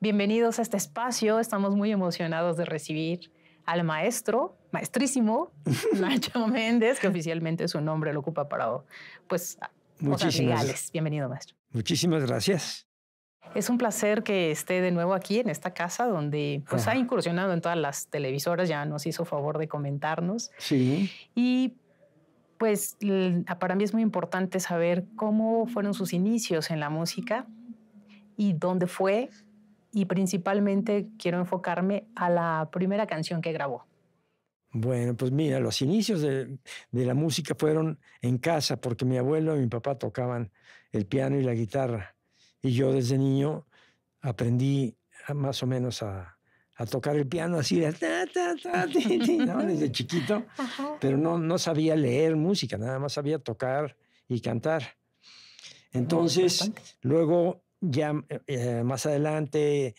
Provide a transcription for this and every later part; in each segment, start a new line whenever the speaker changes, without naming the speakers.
Bienvenidos a este espacio. Estamos muy emocionados de recibir al maestro, maestrísimo Nacho Méndez, que oficialmente su nombre lo ocupa para pues
Muchísimas.
Bienvenido, maestro.
Muchísimas gracias.
Es un placer que esté de nuevo aquí en esta casa donde pues, ha incursionado en todas las televisoras, ya nos hizo favor de comentarnos. Sí. Y pues para mí es muy importante saber cómo fueron sus inicios en la música y dónde fue y principalmente quiero enfocarme a la primera canción que grabó.
Bueno, pues mira, los inicios de, la música fueron en casa, porque mi abuelo y mi papá tocaban el piano y la guitarra. Y yo desde niño aprendí más o menos a, tocar el piano así, de desde chiquito, pero no, no sabía leer música, nada más sabía tocar y cantar. Entonces, luego ya eh, eh, más adelante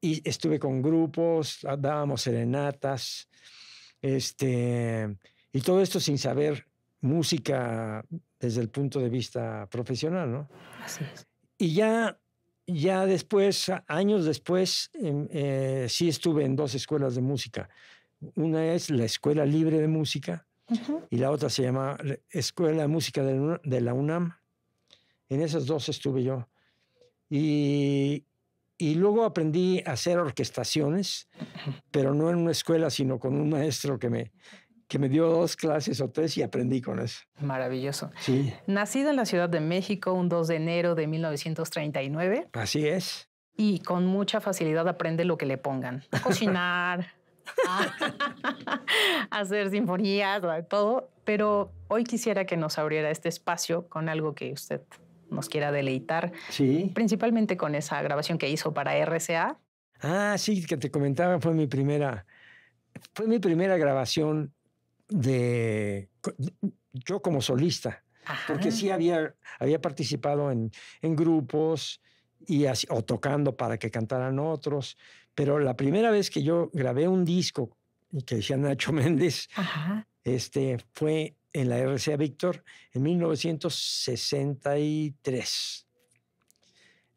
y estuve con grupos, dábamos serenatas, este, y todo esto sin saber música desde el punto de vista profesional, ¿no? Y ya, ya después, años después, em, eh, sí estuve en dos escuelas de música. Una es la Escuela Libre de Música y la otra se llama Escuela de Música de la UNAM. En esas dos estuve yo. Y, luego aprendí a hacer orquestaciones, pero no en una escuela, sino con un maestro que me, que me dio dos clases o tres y aprendí con eso. Maravilloso. Sí.
Nacido en la Ciudad de México un 2 de enero de 1939.
Así es.
Y con mucha facilidad aprende lo que le pongan. cocinar, hacer sinfonías, todo. Pero hoy quisiera que nos abriera este espacio con algo que usted nos quiera deleitar. Sí. Principalmente con esa grabación que hizo para RCA.
Ah, sí, que te comentaba, fue mi primera, fue mi primera grabación de yo como solista. Porque sí había, había participado en, en grupos y o tocando para que cantaran otros. Pero la primera vez que yo grabé un disco que decía Nacho Méndez, este fue en la RCA Víctor en 1963.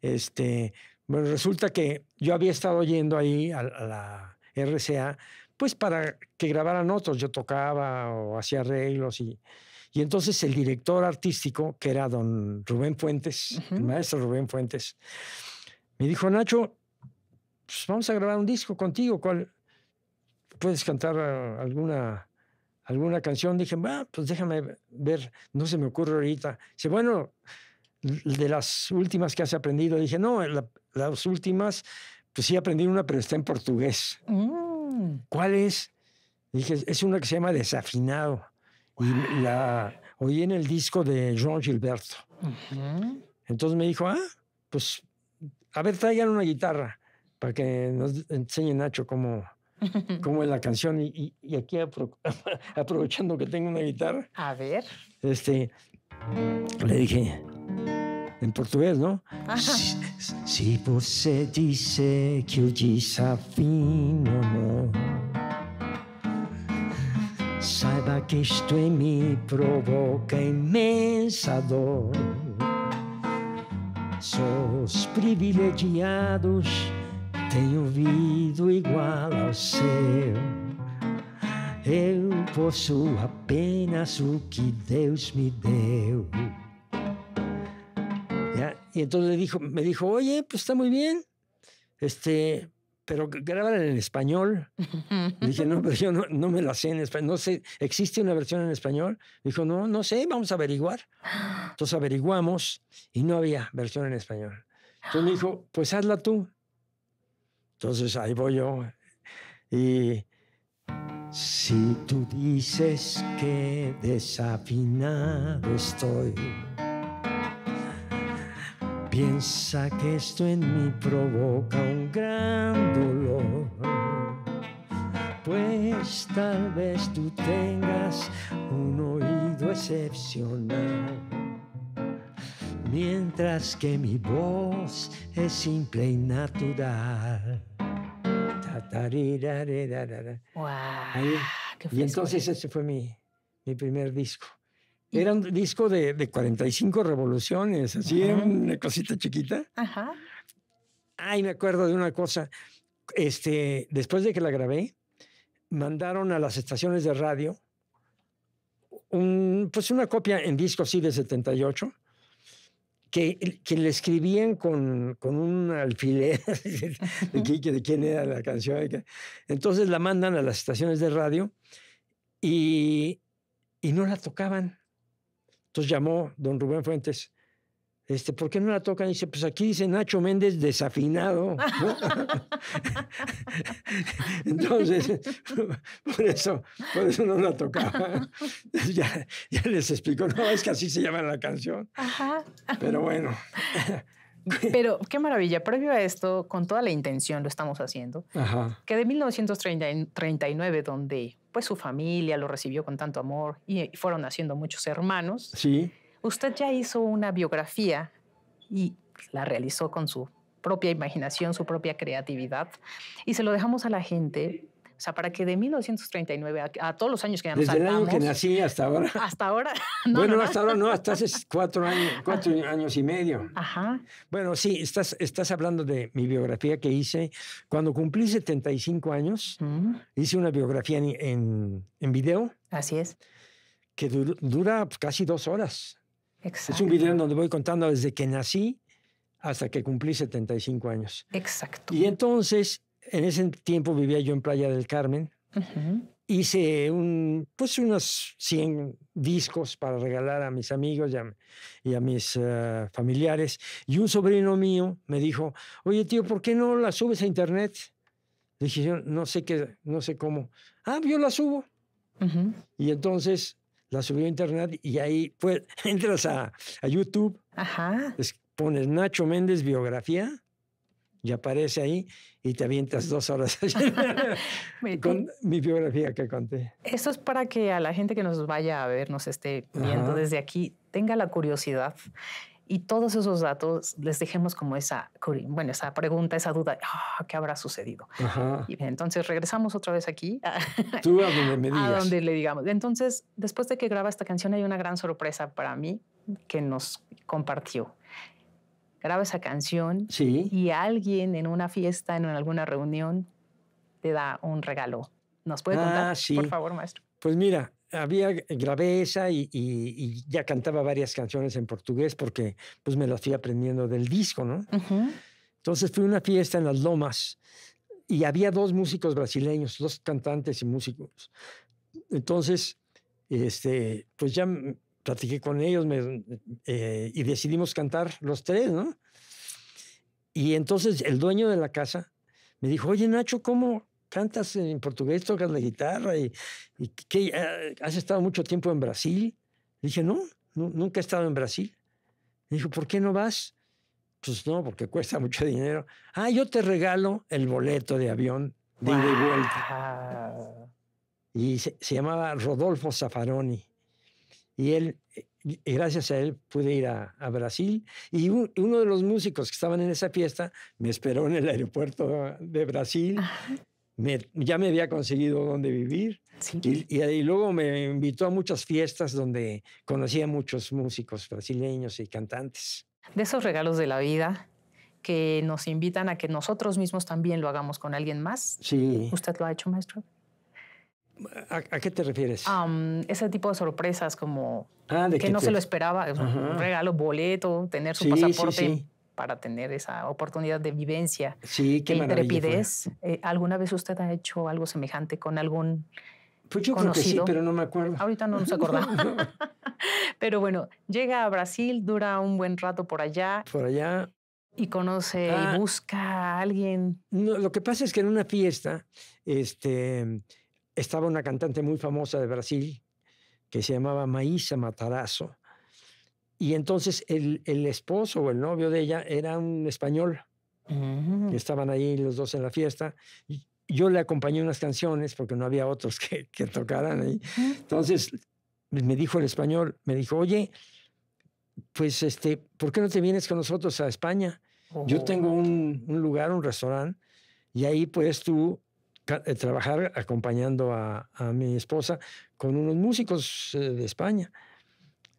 Este, bueno, resulta que yo había estado yendo ahí a, la RCA, pues para que grabaran otros. Yo tocaba o hacía arreglos y, y entonces el director artístico, que era don Rubén Fuentes, el maestro Rubén Fuentes, me dijo, Nacho, pues vamos a grabar un disco contigo, ¿cuál? ¿Puedes cantar ah, alguna alguna canción, dije, va, pues déjame ver, no se me ocurre ahorita. Dice, bueno, de las últimas que has aprendido, dije, no, eh, las últimas, pues sí aprendí una, pero está en portugués. Mm. ¿Cuál es? Dije, es una que se llama Desafinado. Y la oí en el disco de Jean Gilberto. Entonces me dijo, ah, pues a ver, traigan una guitarra para que nos enseñe Nacho cómo, como en la canción. Y, aquí aprovechando que tengo una guitarra. A ver. Este, le dije, en portugués, ¿no? Si, por se dice que eu desafino, amor, saiba que esto en em mí provoca inmensa dor. Sos privilegiados tengo igual ao seu. apenas o que Deus me deu. Y entonces dijo, me dijo, oye, pues está muy bien, este, pero grabar en español. dije, no, pero yo no, no, me la sé en español. No sé, ¿existe una versión en español? Dijo, no, no sé, vamos a averiguar. Entonces averiguamos y no había versión en español. Entonces me dijo, pues hazla tú. Entonces ahí voy yo. Y si tú dices que desafinado estoy, piensa que esto en mí provoca un gran dolor. Pues tal vez tú tengas un oído excepcional, mientras que mi voz es simple y natural y entonces ese fue mi, mi primer disco. Era un disco de, 45 revoluciones, así, una cosita chiquita. Ajá. Ay, me acuerdo de una cosa. Este, después de que la grabé, mandaron a las estaciones de radio un, pues una copia en disco, sí, de 78, que, le escribían con, con un alfiler de, quién era la canción. Entonces la mandan a las estaciones de radio y, y no la tocaban. Entonces llamó don Rubén Fuentes este, ¿Por qué no la tocan? dice, pues aquí dice Nacho Méndez desafinado. Entonces, por eso, por eso no la tocaba. ya, les explico, no, es que así se llama la canción. Pero bueno.
Pero qué maravilla, previo a esto, con toda la intención lo estamos haciendo, que de 1939, donde pues su familia lo recibió con tanto amor y fueron haciendo muchos hermanos. Sí Usted ya hizo una biografía y la realizó con su propia imaginación, su propia creatividad, y se lo dejamos a la gente o sea, para que de 1939 a, todos los años que ya nos Desde el año que nací hasta ahora. Hasta ahora. bueno, hasta
ahora no, hasta hace cuatro años, cuatro años y medio. Ajá. Bueno, sí, estás, estás hablando de mi biografía que hice. Cuando cumplí 75 años, mm. hice una biografía en, en, video. Así es. Que dura pues, casi dos horas. Es un video en donde voy contando desde que nací hasta que cumplí 75 años.
Exacto.
Y entonces, en ese tiempo vivía yo en Playa del Carmen. Hice un, pues unos 100 discos para regalar a mis amigos y a, mis eh, familiares. Y un sobrino mío me dijo, oye tío, ¿por qué no la subes a internet? Dije, no sé qué, no sé cómo. Ah, yo la subo. Y entonces la subió a internet y ahí pues entras a, YouTube, pones Nacho Méndez biografía y aparece ahí y te avientas dos horas con mi biografía que conté.
eso es para que a la gente que nos vaya a ver, nos esté viendo desde aquí, tenga la curiosidad y todos esos datos les dejemos como esa, bueno, esa pregunta, esa duda, ah, ¿qué habrá sucedido? Y entonces regresamos otra vez aquí. Ah. Tú a donde me digas. A donde le digamos. Entonces, después de que graba esta canción, hay una gran sorpresa para mí que nos compartió. Graba esa canción y alguien en una fiesta, en alguna reunión, te da un regalo. ¿Nos puede ah, contar, ah, sí. por favor, maestro?
Pues mira, había, eh, grabé esa y, ya cantaba varias canciones en portugués porque pues me las fui aprendiendo del disco, ¿no? Entonces fui a una fiesta en las Lomas y había dos músicos brasileños, dos cantantes y músicos. Entonces, este, pues ya platiqué con ellos eh, y decidimos cantar los tres, ¿no? Y entonces el dueño de la casa me dijo, oye Nacho, ¿cómo, cantas en portugués, tocas la guitarra y, eh, has estado mucho tiempo en Brasil. dije, no, nunca he estado en Brasil. dijo, ¿por qué no vas? Pues no, porque cuesta mucho dinero. Ah, yo te regalo el boleto de avión de ida y vuelta. Y se, llamaba Rodolfo Zaffaroni. Y él, eh, gracias a él, pude ir a, Brasil. Y uno de los músicos que estaban en esa fiesta me esperó en el aeropuerto de Brasil ya me había conseguido dónde vivir. Y, luego me invitó a muchas fiestas donde conocía muchos músicos brasileños y cantantes.
De esos regalos de la vida que nos invitan a que nosotros mismos también lo hagamos con alguien más. Sí. ¿Usted lo ha hecho, maestro?
¿A, qué te refieres?
Um, ese tipo de sorpresas como ah, que no se lo esperaba, un regalo, boleto, tener su sí, pasaporte sí, para tener esa oportunidad de vivencia
sí, qué intrepidez.
Eh, ¿Alguna vez usted ha hecho algo semejante con algún pues yo conocido? creo que sí, pero no
me acuerdo. Ahorita no nos acordamos.
pero bueno, llega a Brasil,
dura un buen rato por allá. Por allá. Y conoce y ah. busca a alguien. lo que pasa es que en una fiesta este, estaba una cantante muy famosa de Brasil que se llamaba Maísa Matarazo y entonces el, esposo o el novio de ella era un español. Mm. Estaban ahí los dos en la fiesta. Yo le acompañé unas canciones porque no había otros que, tocaran ahí. Entonces me dijo el español, me dijo, oye, pues este, ¿por qué no te vienes con nosotros a España? Yo oh. tengo un, lugar, un restaurante, y ahí puedes tú eh, trabajar acompañando a, a, mi esposa con unos músicos eh, de España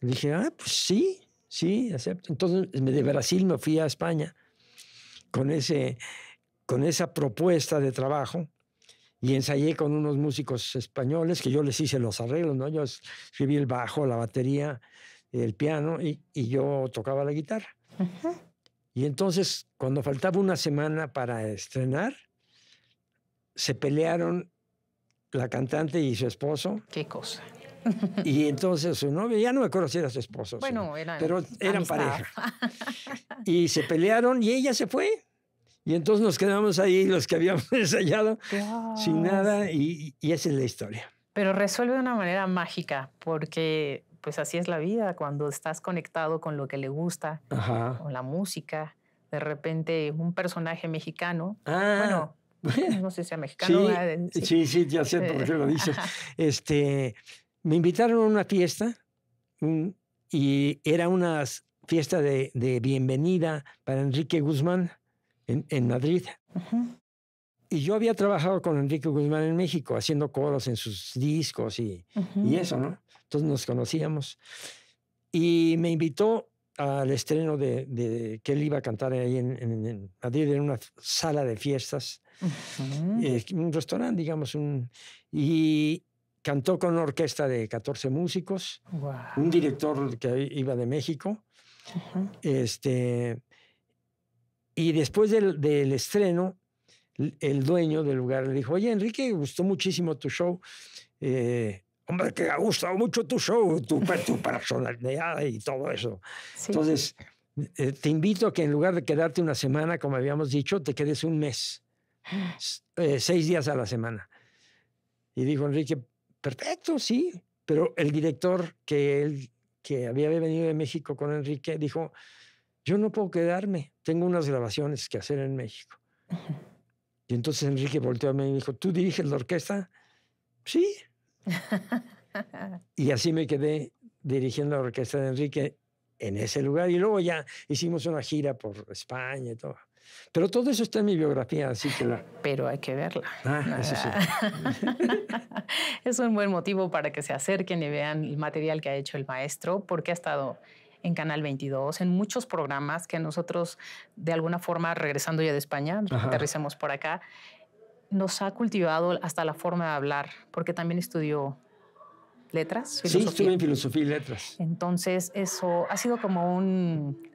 dije, ah, pues sí, sí, acepto. Entonces de Brasil me fui a España con, ese, con esa propuesta de trabajo y ensayé con unos músicos españoles que yo les hice los arreglos, ¿no? Yo escribí el bajo, la batería, el piano y, yo tocaba la guitarra. Y entonces, cuando faltaba una semana para estrenar, se pelearon la cantante y su esposo. Qué cosa. Y entonces su novia, ya no me acuerdo si era su esposo.
Bueno, eran. Pero
eran pareja. Y se pelearon y ella se fue. Y entonces nos quedamos ahí los que habíamos ensayado sin nada y, y esa es la historia.
Pero resuelve de una manera mágica porque pues así es la vida, cuando estás conectado con lo que le gusta, con la música, de repente un personaje mexicano,
ah,
bueno, no sé si sea mexicano. Sí, sí, sí, ya sé por qué lo eh, dices.
Este, me invitaron a una fiesta y era una fiesta de, bienvenida para Enrique Guzmán en, Madrid. Y yo había trabajado con Enrique Guzmán en México, haciendo coros en sus discos y, eso, ¿no? Entonces nos conocíamos. Y me invitó al estreno de, de, que él iba a cantar ahí en, Madrid, en una sala de fiestas, eh, un restaurante, digamos, y, Cantó con una orquesta de 14 músicos, un director que iba de México. este, y después del, estreno, el dueño del lugar le dijo, oye, Enrique, gustó muchísimo tu show. Eh, hombre, que ha gustado mucho tu show, tu, personalidad y todo eso. Entonces, eh, te invito a que en lugar de quedarte una semana, como habíamos dicho, te quedes un mes, eh, seis días a la semana. Y dijo Enrique, perfecto, sí. Pero el director que, él, que había venido de México con Enrique dijo, yo no puedo quedarme, tengo unas grabaciones que hacer en México. Y entonces Enrique volteó a mí y dijo, ¿tú diriges la orquesta? Sí. y así me quedé dirigiendo la orquesta de Enrique en ese lugar. Y luego ya hicimos una gira por España y todo. Pero todo eso está en mi biografía, así que la... Pero hay que verla. Ah, eso sí.
es un buen motivo para que se acerquen y vean el material que ha hecho el maestro, porque ha estado en Canal 22, en muchos programas que nosotros, de alguna forma, regresando ya de España, Ajá. aterricemos por acá, nos ha cultivado hasta la forma de hablar, porque también estudió letras. Filosofía. Sí, estuve en filosofía y letras. Entonces, eso ha sido como un,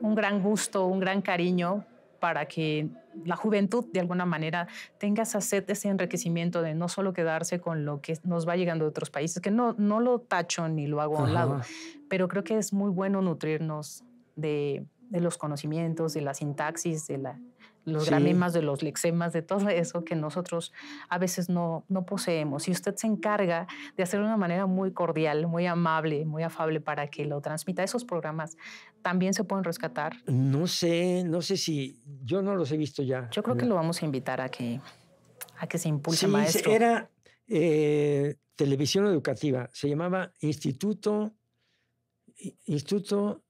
un gran gusto, un gran cariño para que la juventud de alguna manera tenga esa ese enriquecimiento de no solo quedarse con lo que nos va llegando de otros países, que no, no lo tacho ni lo hago a un lado, pero creo que es muy bueno nutrirnos de, de los conocimientos, de la sintaxis, de la los granemas, de los lexemas, de todo eso que nosotros a veces no, no poseemos. Y usted se encarga de hacer de una manera muy cordial, muy amable, muy afable para que lo transmita. Esos programas también se pueden rescatar.
No sé, no sé si yo no los he visto ya. Yo creo que
lo vamos a invitar a que, a que se impulse sí, maestro.
Era eh, televisión educativa, se llamaba Instituto, Instituto,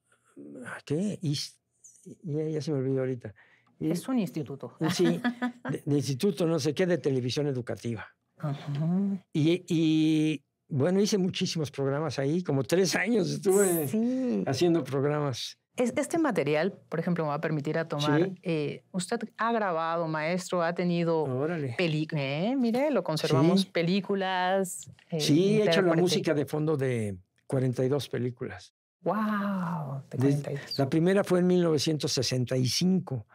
ah, ¿qué? ya se me olvidó ahorita. Es un instituto. Sí, de, instituto no sé qué, de televisión educativa. Y, bueno, hice muchísimos programas ahí, como tres años estuve haciendo programas. Este material, por ejemplo, me va a permitir a tomar.
Eh, usted ha grabado, maestro, ha tenido películas. ¿eh? mire, lo conservamos, películas. Eh, sí, he hecho la música
de fondo de 42 películas.
¡Wow!
La primera fue en 1965.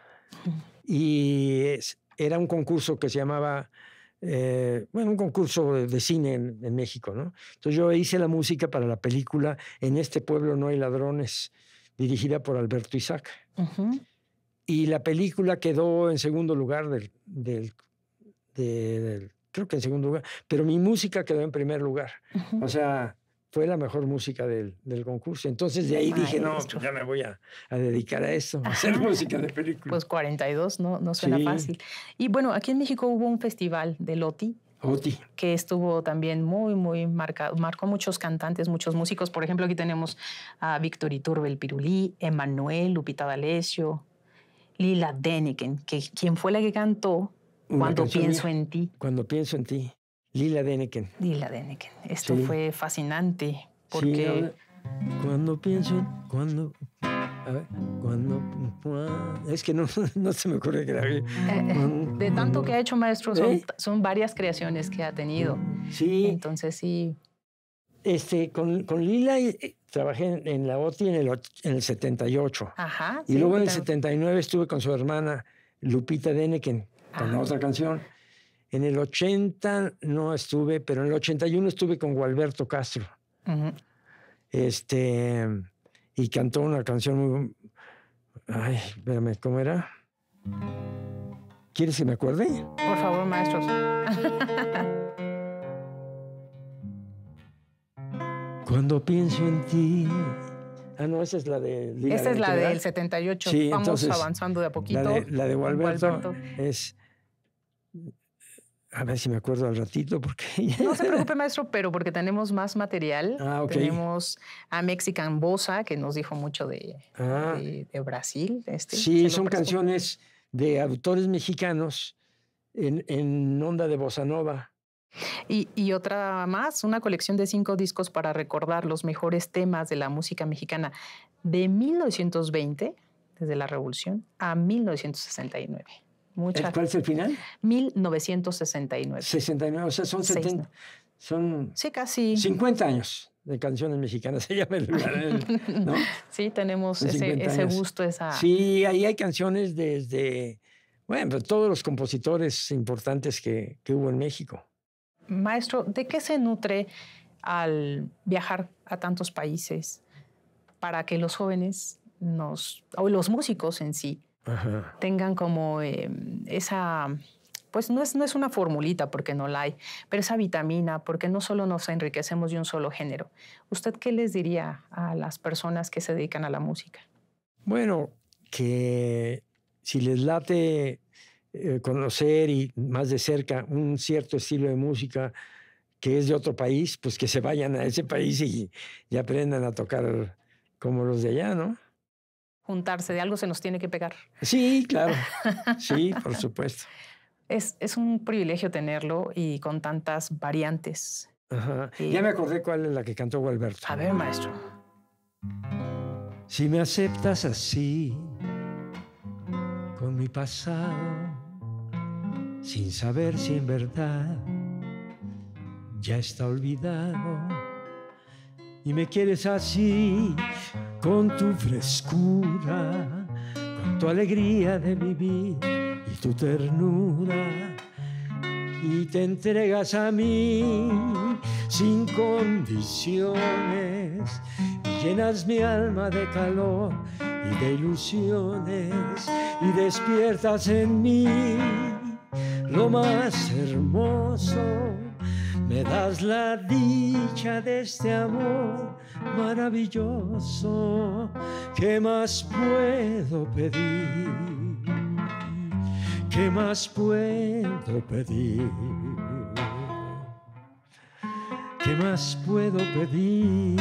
Y era un concurso que se llamaba, eh, bueno, un concurso de, cine en, México, ¿no? Entonces yo hice la música para la película En este pueblo no hay ladrones, dirigida por Alberto Isaac. Y la película quedó en segundo lugar del, del, creo que en segundo lugar, pero mi música quedó en primer lugar. O sea, fue la mejor música del, concurso. Entonces de ahí dije, no, pues, ya me voy a, dedicar a eso, a hacer música de película.
Pues 42, no, no suena fácil. Y bueno, aquí en México hubo un festival de Loti. Oti. Que estuvo también muy, muy marcado. Marcó muchos cantantes, muchos músicos. Por ejemplo, aquí tenemos a Víctor Iturbe, el Pirulí, Emanuel, Lupita D'Alessio, Lila Deniken, que quien fue la que cantó Cuando pienso en
ti. Cuando pienso en ti. Lila Deneken.
Lila Deneken.
Esto fue
fascinante porque...
cuando pienso, cuando... A ver, cuando... Es que no, no se me ocurre que eh, eh,
de tanto que ha hecho maestro, ¿Eh? son, varias creaciones que ha tenido.
Sí. Entonces sí. Este, con, con Lila trabajé en, la OTI en el, en el 78.
Ajá. Y luego en el
79 estuve con su hermana Lupita Deneken, con la otra canción. En el 80 no estuve, pero en el 81 estuve con Gualberto Castro. Este, y cantó una canción muy. Ay, espérame, ¿cómo era? ¿Quieres que me acuerde?
Por favor, maestros.
Cuando pienso en ti. Ah, no, esa es la de. esa es la del 78. Sí, Vamos avanzando
de a poquito. La de, Gualberto,
es. A ver si me acuerdo al ratito, porque. no
se preocupe, maestro, pero porque tenemos más material. Ah, tenemos a Mexican Bosa, que nos dijo mucho
de, ah. de, Brasil. Este, sí, son canciones de autores mexicanos en, en onda de bossa nova. Y, y, otra más,
una colección de cinco discos para recordar los mejores temas de la música mexicana de 1920, desde la Revolución, a 1969. ¿Cuál
es el final? 1969. 69, o sea, son sí, casi. 50 años de canciones mexicanas,
sí, tenemos ese, gusto, esa.
Sí, ahí hay canciones desde. Bueno, todos los compositores importantes que, que hubo en México.
Maestro, ¿de qué se nutre al viajar a tantos países para que los jóvenes nos, o los músicos en sí, tengan como em, esa pues no es, no es una formulita porque no la hay, pero esa vitamina, porque no solo nos enriquecemos de un solo género. ¿Usted qué les diría a las personas que se dedican a la
música? Bueno, que si les late eh, conocer y más de cerca un cierto estilo de música que es de otro país, pues que se vayan a ese país y aprendan a tocar como los de allá, ¿no?
juntarse, de algo se nos tiene que pegar.
Sí, claro. Sí, por supuesto.
Es, un privilegio tenerlo y con tantas variantes.
Ya me acordé cuál es la que cantó Gualberto. A ver, maestro. Si me aceptas así, con mi pasado, sin saber si en verdad ya está olvidado, y me quieres así, con tu frescura, con tu alegría de vivir y tu ternura. Y te entregas a mí sin condiciones y llenas mi alma de calor y de ilusiones y despiertas en mí lo más hermoso me das la dicha de este amor maravilloso. ¿Qué más puedo pedir? ¿Qué más puedo pedir? ¿Qué más puedo pedir?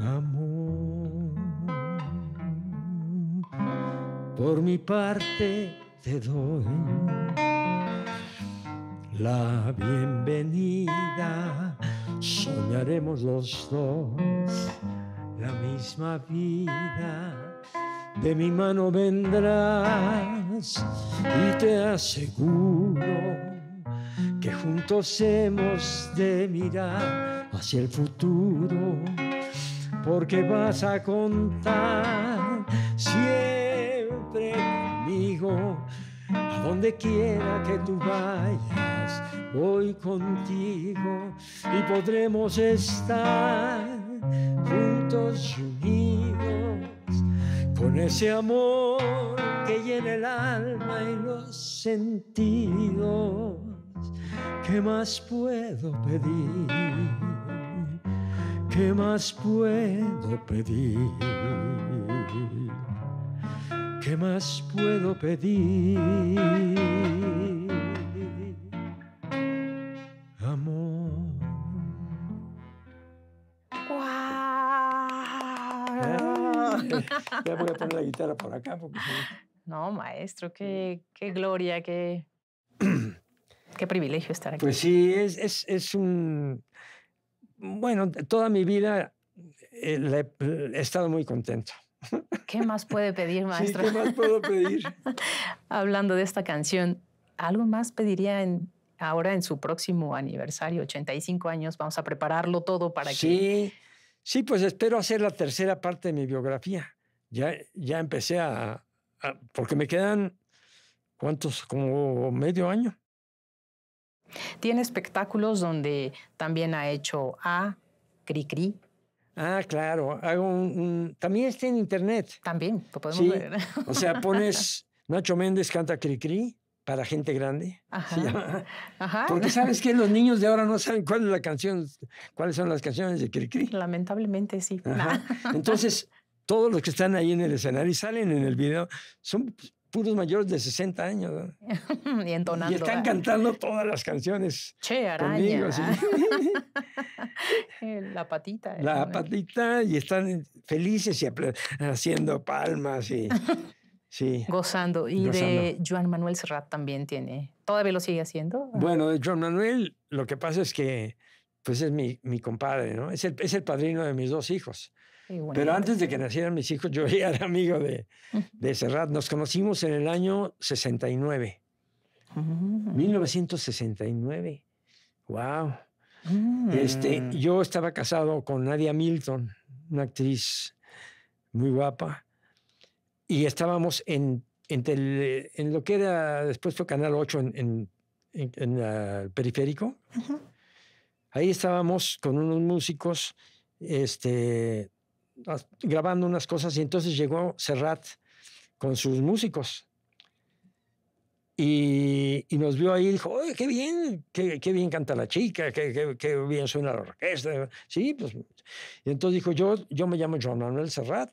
Amor. Por mi parte, te doy la bienvenida. Soñaremos los dos la misma vida. De mi mano vendrás y te aseguro que juntos hemos de mirar hacia el futuro, porque vas a contar siempre a donde quiera que tú vayas, voy contigo y podremos estar juntos y unidos con ese amor que llena el alma y los sentidos. ¿Qué más puedo pedir? ¿Qué más puedo pedir? ¿Qué más puedo pedir? Amor. Ya voy a poner la guitarra por acá. Porque...
No, maestro, qué, qué gloria, qué,
qué privilegio estar aquí. Pues sí, es, es, un... Bueno, toda mi vida eh, he estado muy contento.
¿Qué más puede pedir, maestro? ¿Qué más puedo pedir? Hablando de esta canción, ¿algo más pediría ahora en su próximo aniversario, 85 años? Vamos a prepararlo todo para que...
Sí, pues espero hacer la tercera parte de mi biografía. Ya, ya empecé a, Porque me quedan, ¿cuántos? Como medio año.
Tiene espectáculos donde también ha hecho A, Cri
Cri. Ah, claro. Hago un, También está en internet. También, lo podemos ver. O sea, pones Nacho Méndez canta Cricri para gente grande. Ajá. Porque sabes que los niños de ahora no saben cuál es la canción, cuáles son las canciones de Cricri. Lamentablemente sí. Entonces, todos los que están ahí en el escenario y salen en el video son puros mayores de 60 años.
y están
cantando todas las canciones. Che, araña.
la patita. ¿eh? La
patita y están felices y haciendo palmas y... Sí.
Gozando. Y de Juan Manuel Serrat también tiene. ¿Todavía lo sigue haciendo?
Bueno, de Juan Manuel, lo que pasa es que pues es mi, compadre, ¿no? Es el, es el padrino de mis dos hijos. Pero antes de que nacieran mis hijos, yo ya era amigo de, de Serrat. Nos conocimos en el año 69. 1969. ¡Wow! Este, yo estaba casado con Nadia Milton, una actriz muy guapa, y estábamos en, en, lo que era, después fue Canal 8 en, el periférico. Ahí estábamos con unos músicos este, grabando unas cosas y entonces llegó Serrat con sus músicos. Y, nos vio ahí y dijo, qué bien, qué, bien canta la chica, qué, bien suena la orquesta. Sí, pues. Y entonces dijo, yo, yo me llamo Joan Manuel Serrat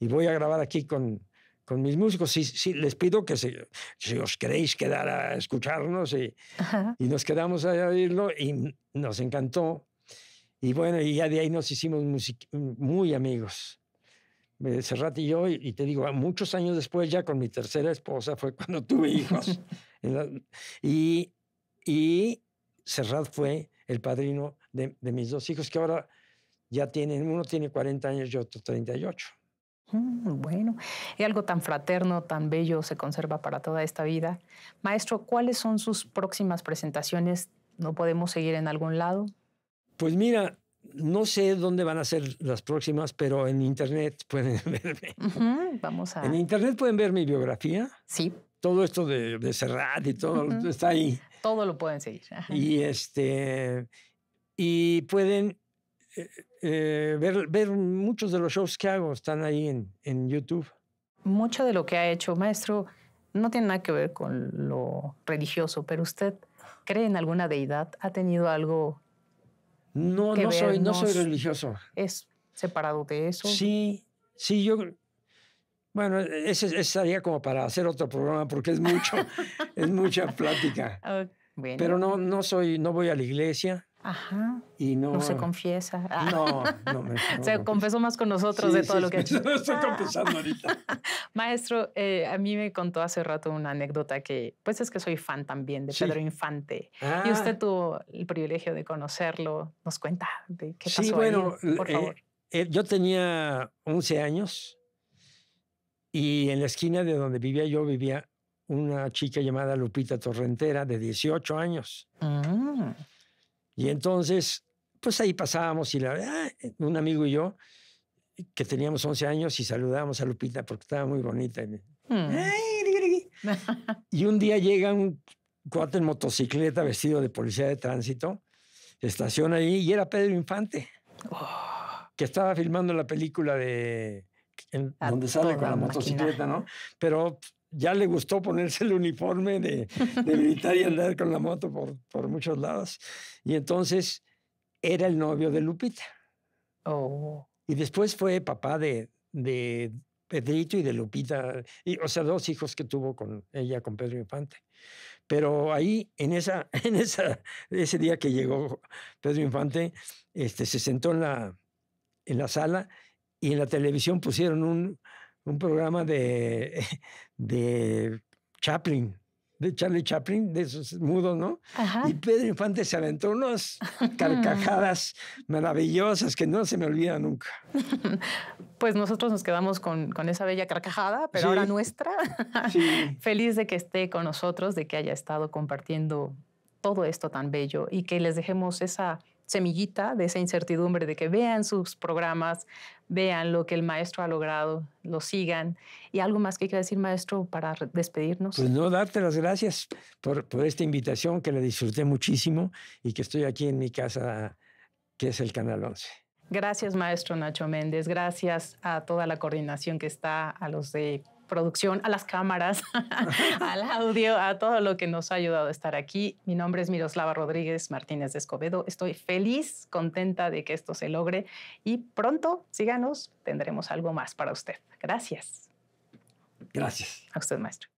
y voy a grabar aquí con, con mis músicos. si les pido que si os queréis quedar a escucharnos y, y nos quedamos a oírlo y nos encantó. Y bueno, y ya de ahí nos hicimos mm, muy amigos. Eh, Serrat y yo, y te digo, muchos años después, ya con mi tercera esposa, fue cuando tuve hijos. y, y Serrat fue el padrino de, mis dos hijos, que ahora ya tienen, uno tiene 40 años y otro 38.
Mm, bueno, es algo tan fraterno, tan bello, se conserva para toda esta vida. Maestro, ¿cuáles son sus próximas presentaciones? ¿No podemos seguir en algún lado?
Pues mira, no sé dónde van a ser las próximas, pero en internet pueden
verme. vamos a. En
internet pueden ver mi biografía. Sí. Todo esto de, de Serrat y todo está ahí.
Todo lo pueden seguir. Y
este y pueden eh, eh, ver, muchos de los shows que hago están ahí en, en YouTube.
Mucho de lo que ha hecho, maestro, no tiene nada que ver con lo religioso, pero usted cree en alguna deidad, ha tenido algo
no, no soy, no soy religioso. Es separado de eso. Sí, sí, yo. Bueno, ese, sería como para hacer otro programa porque es mucho, es mucha plática. Pero no, no soy, no voy a la iglesia. Ajá. Y no, se confiesa. No, ah. no, Se
confesó más con nosotros de todo lo que ha hecho. No estoy confesando ahorita. Maestro, eh, a mí me contó hace rato una anécdota que, pues es que soy fan también de Pedro Infante. Y ah. usted tuvo el privilegio de conocerlo. ¿Nos cuenta de qué pasó? Sí, bueno, por eh, favor.
Eh, yo tenía 11 años y en la esquina de donde vivía yo vivía una chica llamada Lupita Torrentera de 18 años.
Mm.
Y entonces, pues ahí pasábamos y la verdad, ah, un amigo y yo, que teníamos 11 años y saludábamos a Lupita porque estaba muy bonita. Hmm. Y un día llega un cuate en motocicleta vestido de policía de tránsito, estaciona ahí y era Pedro Infante, que estaba filmando la película de... donde sale con la motocicleta, ¿no? Pero ya le gustó ponerse el uniforme de, de militar y andar con la moto por, por, muchos lados. Y entonces era el novio de Lupita. Oh. Y después fue papá de, de Pedrito y de Lupita, y, o sea, dos hijos que tuvo con ella, con Pedro Infante. Pero ahí, en, esa, en esa, ese día que llegó Pedro Infante, este, se sentó en la, en la sala y en la televisión pusieron un, un programa de, Chaplin, de Charlie Chaplin, de esos mudos, ¿no? Y Pedro Infante se aventó unas carcajadas maravillosas que no se me olvida nunca.
Pues nosotros nos quedamos con, esa bella carcajada, pero ahora nuestra. Feliz de que esté con nosotros, de que haya estado compartiendo todo esto tan bello y que les dejemos esa semillita de esa incertidumbre de que vean sus programas, vean lo que el maestro ha logrado, lo sigan. ¿Y algo más que quiera decir, maestro, para despedirnos? Pues no,
darte las gracias por, por esta invitación que la disfruté muchísimo y que estoy aquí en mi casa, que es el Canal 11.
Gracias, maestro Nacho Méndez. Gracias a toda la coordinación que está, a los de producción, a las cámaras, al audio, a todo lo que nos ha ayudado a estar aquí. Mi nombre es Miroslava Rodríguez Martínez de Escobedo. Estoy feliz, contenta de que esto se logre y pronto, síganos, tendremos algo más para usted. Gracias.
Gracias. A usted, maestro.